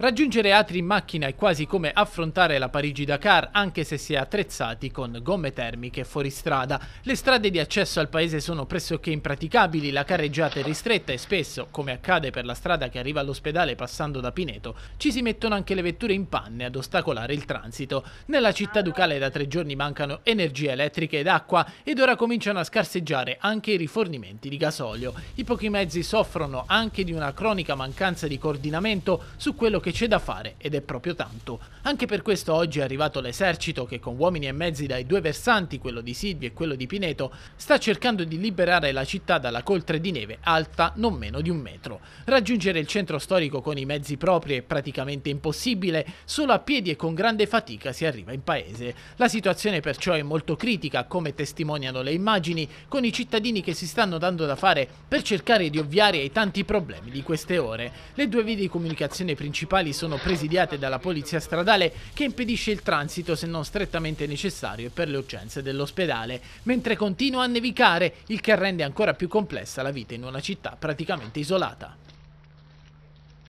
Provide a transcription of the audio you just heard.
Raggiungere Atri in macchina è quasi come affrontare la Parigi-Dakar, anche se si è attrezzati con gomme termiche fuoristrada. Le strade di accesso al paese sono pressoché impraticabili, la carreggiata è ristretta e spesso, come accade per la strada che arriva all'ospedale passando da Pineto, ci si mettono anche le vetture in panne ad ostacolare il transito. Nella città ducale da tre giorni mancano energia elettrica ed acqua ed ora cominciano a scarseggiare anche i rifornimenti di gasolio. I pochi mezzi soffrono anche di una cronica mancanza di coordinamento su quello che che c'è da fare ed è proprio tanto. Anche per questo oggi è arrivato l'esercito che con uomini e mezzi dai due versanti, quello di Silvi e quello di Pineto, sta cercando di liberare la città dalla coltre di neve alta non meno di un metro. Raggiungere il centro storico con i mezzi propri è praticamente impossibile, solo a piedi e con grande fatica si arriva in paese. La situazione perciò è molto critica, come testimoniano le immagini, con i cittadini che si stanno dando da fare per cercare di ovviare ai tanti problemi di queste ore. Le due vie di comunicazione principali principali sono presidiate dalla polizia stradale che impedisce il transito se non strettamente necessario per le urgenze dell'ospedale, mentre continua a nevicare, il che rende ancora più complessa la vita in una città praticamente isolata.